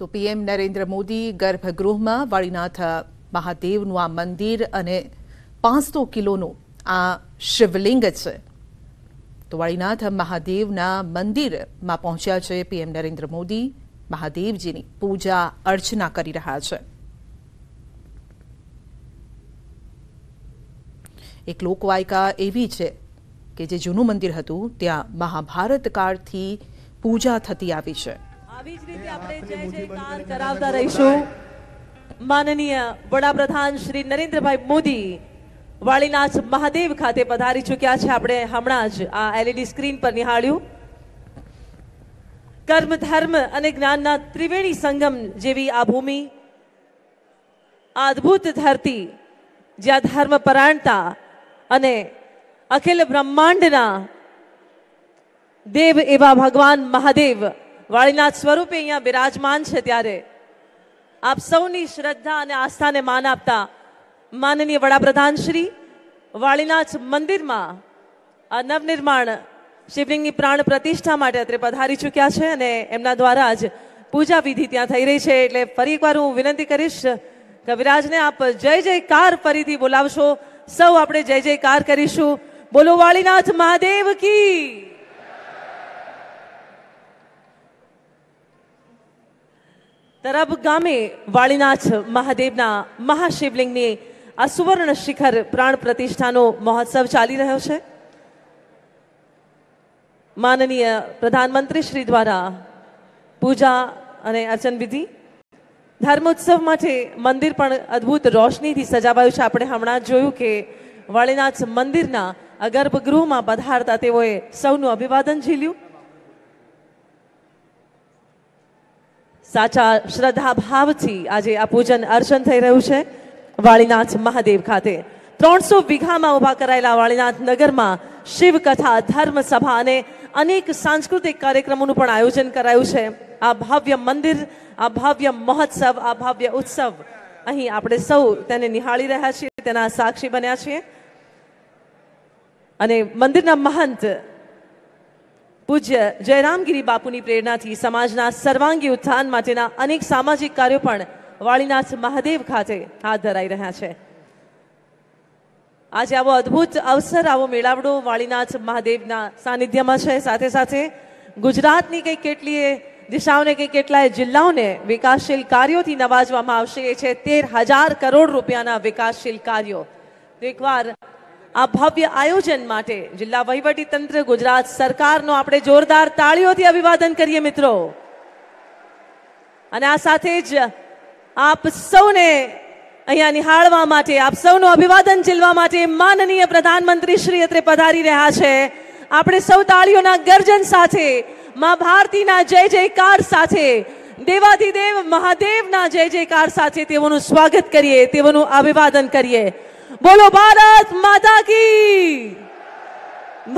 તો પીએમ નરેન્દ્ર મોદી ગર્ભગૃહમાં વાળીનાથ મહાદેવનું આ મંદિર અને પાંચસો કિલોનું આ શિવલિંગ છે તો વાળીનાથ મહાદેવના મંદિરમાં પહોંચ્યા છે પીએમ નરેન્દ્ર મોદી મહાદેવજીની પૂજા અર્ચના કરી રહ્યા છે એક લોકવાયકા એવી છે કે જે જૂનું મંદિર હતું ત્યાં મહાભારત કાળથી પૂજા થતી આવી છે આવી જ રીતે આપણે જય જયકાર કરાવતા રહીશું માનનીય વડાપ્રધાન શ્રી નરેન્દ્રભાઈ મોદી વાળીનાથ મહાદેવ ખાતે પધારી ચૂક્યા છે આપણે હમણાં જ આ એલઈડી સ્ક્રીન પર નિહાળ્યું કર્મ ધર્મ અને જ્ઞાનના ત્રિવેણી સંગમ જેવી આ ભૂમિ અદભુત અદ્ભુત ધરતી જ્યાં પરાણતા અને અખિલ બ્રહ્માંડના દેવ એવા ભગવાન મહાદેવ વાળીનાથ સ્વરૂપે અહીંયા બિરાજમાન છે ત્યારે આપ સૌની શ્રદ્ધા અને આસ્થાને માન આપતા માનનીય વડાપ્રધાન શ્રી વાળીનાથ મંદિરમાં આ નવનિર્માણ શિવલિંગની પ્રાણ પ્રતિષ્ઠા માટે અત્રે પધારી ચૂક્યા છે અને એમના દ્વારા જ પૂજા વિધિ ત્યાં થઈ રહી છે એટલે ફરી એકવાર હું વિનંતી કરીશ કવિરાજને આપ જય જયકાર ફરીથી બોલાવશો સૌ આપણે જય જયકાર કરીશું બોલો વાળીનાથ મહાદેવ કી તરબ ગામે વાળીનાથ મહાદેવના મહાશિવલિંગની આ સુવર્ણ શિખર પ્રાણ પ્રતિષ્ઠાનો મહોત્સવ ચાલી રહ્યો છે માનનીય પ્રધાનમંત્રી શ્રી દ્વારા પૂજા અને અર્ચન વિધિ ધર્મોત્સવ માટે મંદિર પણ અદ્ભુત રોશનીથી સજાવાયું છે આપણે હમણાં જોયું કે વાળીનાથ મંદિરના ગર્ભગૃહમાં પધારતા તેઓએ સૌનું અભિવાદન ઝીલ્યું સાચા શ્રદ્ધા ભાવથી આજે આ પૂજન અર્ચન થઈ રહ્યું છે વાળીનાથ મહાદેવ ખાતે ત્રણસો વીઘામાં ઊભા કરાયેલા વાળીનાથ નગરમાં શિવકથા સભા અને અનેક સાંસ્કૃતિક કાર્યક્રમોનું પણ આયોજન કરાયું છે આ ભવ્ય મંદિર આ ભવ્ય મહોત્સવ આ ભવ્ય ઉત્સવ અહીં આપણે સૌ તેને નિહાળી રહ્યા છીએ તેના સાક્ષી બન્યા છીએ અને મંદિરના મહંત પૂજ્ય જયરામગીરી બાપુની પ્રેરણાથી સમાજના સર્વાંગી ઉત્થાન માટેના અનેક સામાજિક કાર્યો પણ વાળીનાથ મહાદેવ ખાતે હાથ ધરાઈ રહ્યા છે આજે આવો અદ્ભુત અવસર આવો મેળાવડો વાળીનાથ મહાદેવના સાનિધ્યમાં છે સાથે સાથે ગુજરાતની કંઈક કેટલીય દિશાઓને કંઈક કેટલાય જિલ્લાઓને વિકાસશીલ કાર્યોથી નવાજવામાં આવશે એ છે તેર હજાર કરોડ રૂપિયાના વિકાસશીલ કાર્યો એકવાર આ ભવ્ય આયોજન માટે જિલ્લા વહીવટી તંત્ર ગુજરાત સરકારનો આપણે જોરદાર તાળીઓથી અભિવાદન કરીએ મિત્રો અને આ સાથે જ આપ સૌને અહીંયા નિહાળવા માટે આપ સૌનું અભિવાદન ઝીલવા માટે માનનીય પ્રધાનમંત્રી શ્રી અત્રે પધારી રહ્યા છે આપણે સૌ તાળીઓના ગર્જન સાથે મા ભારતીના જય જયકાર સાથે દેવાધિદેવ મહાદેવના જય જયકાર સાથે તેઓનું સ્વાગત કરીએ તેઓનું અભિવાદન કરીએ બોલો ભારત માતા કી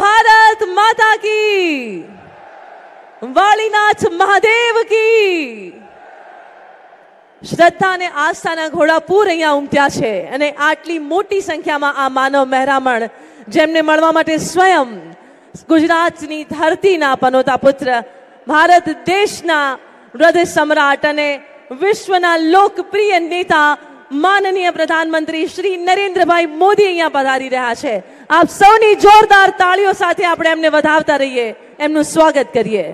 ભારત માતા કી વાલીનાથ મહાદેવ કી શ્રદ્ધા અને આસ્થાના ઘોડાપુર અહીંયા ઉમટ્યા છે અને આટલી મોટી સંખ્યામાં આ માનવ મહેરામણ જેમને મળવા માટે સ્વયં ગુજરાતની ધરતીના પનોતા પુત્ર ભારત દેશના હૃદય સમ્રાટ અને વિશ્વના લોકપ્રિય નેતા માનનીય પ્રધાનમંત્રી શ્રી નરેન્દ્રભાઈ મોદી અહીંયા પધારી રહ્યા છે આપ સૌની જોરદાર તાળીઓ સાથે આપણે એમને વધાવતા રહીએ એમનું સ્વાગત કરીએ